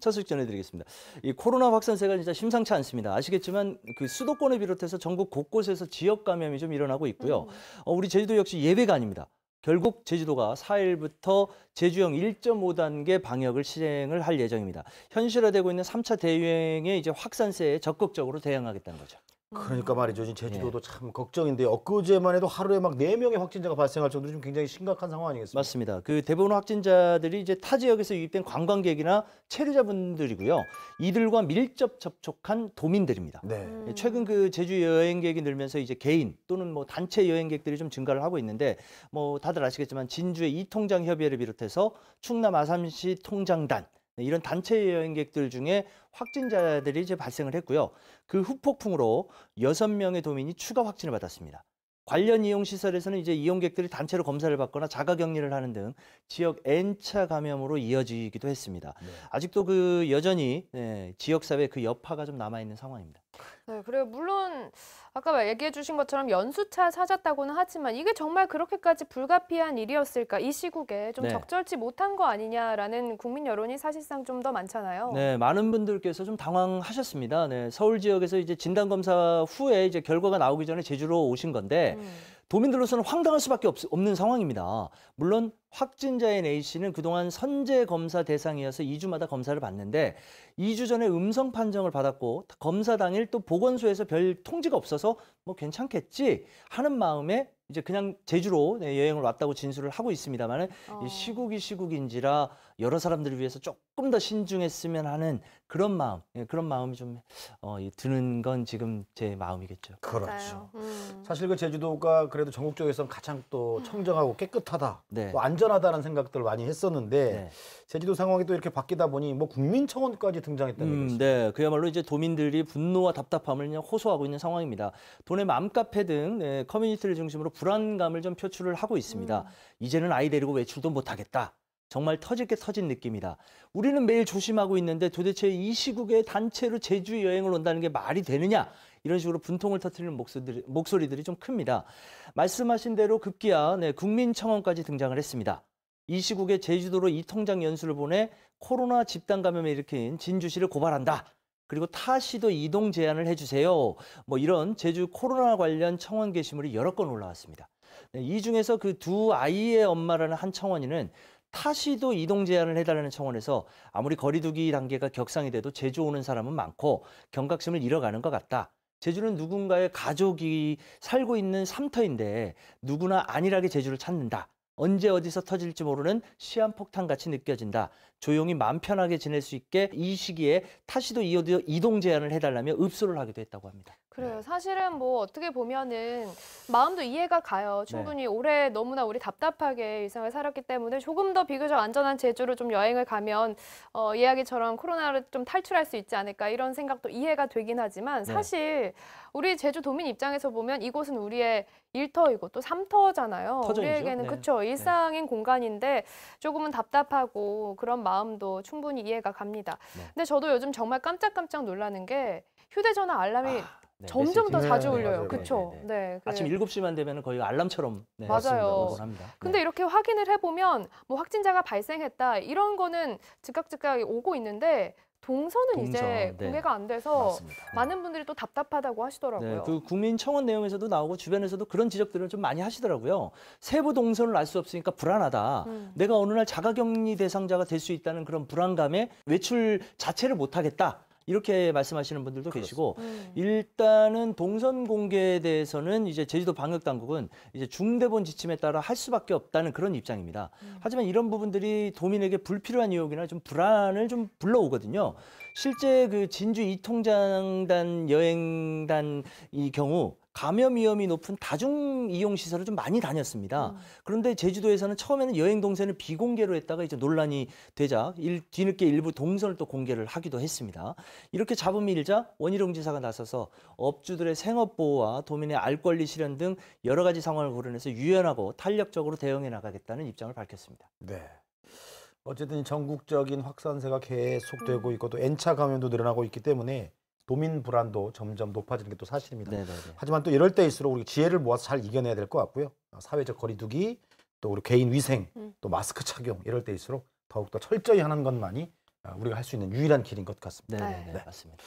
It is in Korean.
첫 소식 전해드리겠습니다. 이 코로나 확산세가 진짜 심상치 않습니다. 아시겠지만 그 수도권을 비롯해서 전국 곳곳에서 지역 감염이 좀 일어나고 있고요. 음. 어, 우리 제주도 역시 예외가 아닙니다. 결국 제주도가 4일부터 제주형 1.5단계 방역을 실행을 할 예정입니다. 현실화되고 있는 3차 대유행의 이제 확산세에 적극적으로 대응하겠다는 거죠. 그러니까 음. 말이죠. 지금 제주도도 예. 참 걱정인데 엊그제만 해도 하루에 막 네명의 확진자가 발생할 정도로 좀 굉장히 심각한 상황 아니겠습니까? 맞습니다. 그 대부분 확진자들이 이제 타 지역에서 유입된 관광객이나 체류자분들이고요. 이들과 밀접 접촉한 도민들입니다. 네. 음. 최근 그 제주 여행객이 늘면서 이제 개인 또는 뭐 단체 여행객들이 좀 증가를 하고 있는데 뭐 다들 아시겠지만 진주의 이통장 협의회를 비롯해서 충남 아산시 통장단 네, 이런 단체 여행객들 중에 확진자들이 이제 발생을 했고요. 그 후폭풍으로 여섯 명의 도민이 추가 확진을 받았습니다. 관련 이용시설에서는 이제 이용객들이 단체로 검사를 받거나 자가 격리를 하는 등 지역 N차 감염으로 이어지기도 했습니다. 네. 아직도 그 여전히 네, 지역사회 그 여파가 좀 남아있는 상황입니다. 네, 그리고 물론 아까 얘기해 주신 것처럼 연수차 찾았다고는 하지만 이게 정말 그렇게까지 불가피한 일이었을까? 이 시국에 좀 네. 적절치 못한 거 아니냐라는 국민 여론이 사실상 좀 더 많잖아요. 네, 많은 분들께서 좀 당황하셨습니다. 네, 서울 지역에서 이제 진단 검사 후에 이제 결과가 나오기 전에 제주로 오신 건데 음. 도민들로서는 황당할 수밖에 없, 없는 상황입니다. 물론 확진자인 A씨는 그동안 선제 검사 대상이어서 2주마다 검사를 받는데 2주 전에 음성 판정을 받았고 검사 당일 또 보건소에서 별 통지가 없어서 뭐 괜찮겠지 하는 마음에 이제 그냥 제주로 네, 여행을 왔다고 진술을 하고 있습니다만은 어. 시국이 시국인지라 여러 사람들을 위해서 조금 더 신중했으면 하는 그런 마음, 예, 그런 마음이 좀 어, 드는 건 지금 제 마음이겠죠. 그렇죠. 음. 사실 그 제주도가 그래도 전국적으로서 가장 또 음. 청정하고 깨끗하다, 네. 또 안전하다는 생각들을 많이 했었는데 네. 제주도 상황이 또 이렇게 바뀌다 보니 뭐 국민청원까지 등장했다는 음, 거죠. 네, 그야말로 이제 도민들이 분노와 답답함을 그냥 호소하고 있는 상황입니다. 도내 맘카페 등 네, 커뮤니티를 중심으로 불안감을 좀 표출을 하고 있습니다. 음. 이제는 아이 데리고 외출도 못하겠다. 정말 터질 게 터진 느낌이다. 우리는 매일 조심하고 있는데 도대체 이 시국에 단체로 제주 여행을 온다는 게 말이 되느냐? 이런 식으로 분통을 터트리는 목소리, 들이 목소리들이 좀 큽니다. 말씀하신 대로 급기야 네, 국민청원까지 등장을 했습니다. 이 시국에 제주도로 이통장 연수를 보내 코로나 집단 감염을 일으킨 진주시를 고발한다. 그리고 타시도 이동 제한을 해주세요. 뭐 이런 제주 코로나 관련 청원 게시물이 여러 건 올라왔습니다. 네, 이 중에서 그 두 아이의 엄마라는 한 청원인은 타시도 이동 제한을 해달라는 청원에서 아무리 거리두기 단계가 격상이 돼도 제주 오는 사람은 많고 경각심을 잃어가는 것 같다. 제주는 누군가의 가족이 살고 있는 삼터인데 누구나 안일하게 제주를 찾는다. 언제 어디서 터질지 모르는 시한폭탄 같이 느껴진다. 조용히 마음 편하게 지낼 수 있게 이 시기에 타시도 이어도 이동 제한을 해달라며 읍소를 하기도 했다고 합니다. 그래요. 네. 사실은 뭐 어떻게 보면은 마음도 이해가 가요. 충분히 네. 올해 너무나 우리 답답하게 일상을 살았기 때문에 조금 더 비교적 안전한 제주로 좀 여행을 가면 어, 이야기처럼 코로나를 좀 탈출할 수 있지 않을까 이런 생각도 이해가 되긴 하지만 네. 사실 네. 우리 제주도민 입장에서 보면 이곳은 우리의 일터이고 또 삼터잖아요. 터전이죠. 우리에게는 네. 그쵸 네. 일상인 공간인데 조금은 답답하고 그런 마음 마음도 충분히 이해가 갑니다. 네. 근데 저도 요즘 정말 깜짝깜짝 놀라는 게 휴대전화 알람이 아, 네, 점점 메시지. 더 자주 네, 울려요. 그렇죠. 네. 네, 네. 네 아침 7시만 되면 거의 알람처럼 네, 맞아요. 합니다. 근데 이렇게 확인을 해보면 뭐 확진자가 발생했다 이런 거는 즉각 즉각 오고 있는데 동선은 동선, 이제 네. 공개가 안 돼서 맞습니다. 네. 많은 분들이 또 답답하다고 네, 하시더라고요. 그 국민청원 내용에서도 나오고 주변에서도 그런 지적들을 좀 많이 하시더라고요. 세부 동선을 알 수 없으니까 불안하다. 음. 내가 어느 날 자가격리 대상자가 될 수 있다는 그런 불안감에 외출 자체를 못하겠다. 이렇게 말씀하시는 분들도 그렇습니다. 계시고 네. 일단은 동선 공개에 대해서는 이제 제주도 방역 당국은 이제 중대본 지침에 따라 할 수밖에 없다는 그런 입장입니다. 음. 하지만 이런 부분들이 도민에게 불필요한 의혹이나좀 불안을 좀 불러오거든요. 실제 그 진주 이통장단 여행단 이 경우 감염 위험이 높은 다중 이용 시설을 좀 많이 다녔습니다. 음. 그런데 제주도에서는 처음에는 여행 동선을 비공개로 했다가 이제 논란이 되자 일, 뒤늦게 일부 동선을 또 공개를 하기도 했습니다. 이렇게 잡음이 일자 원희룡 지사가 나서서 업주들의 생업 보호와 도민의 알 권리 실현 등 여러 가지 상황을 고려해서 유연하고 탄력적으로 대응해 나가겠다는 입장을 밝혔습니다. 네. 어쨌든 전국적인 확산세가 계속되고 있고 또 N차 감염도 늘어나고 있기 때문에 도민 불안도 점점 높아지는 게 또 사실입니다. 네네네. 네, 네. 하지만 또 이럴 때일수록 우리 지혜를 모아서 잘 이겨내야 될 것 같고요. 어, 사회적 거리두기, 또 우리 개인 위생, 음. 또 마스크 착용 이럴 때일수록 더욱더 철저히 하는 것만이 어, 우리가 할 수 있는 유일한 길인 것 같습니다. 네네네, 네, 네, 맞습니다.